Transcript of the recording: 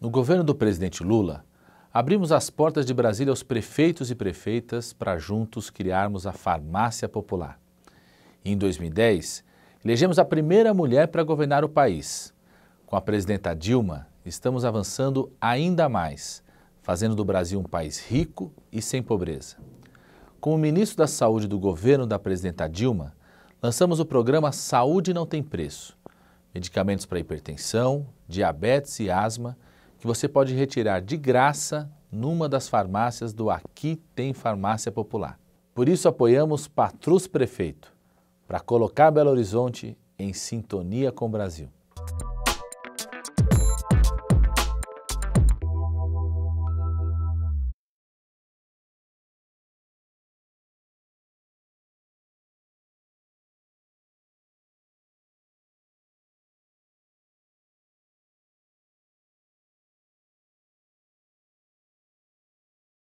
No governo do presidente Lula, abrimos as portas de Brasília aos prefeitos e prefeitas para juntos criarmos a farmácia popular. E em 2010, elegemos a primeira mulher para governar o país. Com a presidenta Dilma, estamos avançando ainda mais, fazendo do Brasil um país rico e sem pobreza. Como ministro da Saúde do governo da presidenta Dilma, lançamos o programa Saúde Não Tem Preço. Medicamentos para hipertensão, diabetes e asma que você pode retirar de graça numa das farmácias do Aqui Tem Farmácia Popular. Por isso apoiamos Patrus Prefeito, para colocar Belo Horizonte em sintonia com o Brasil.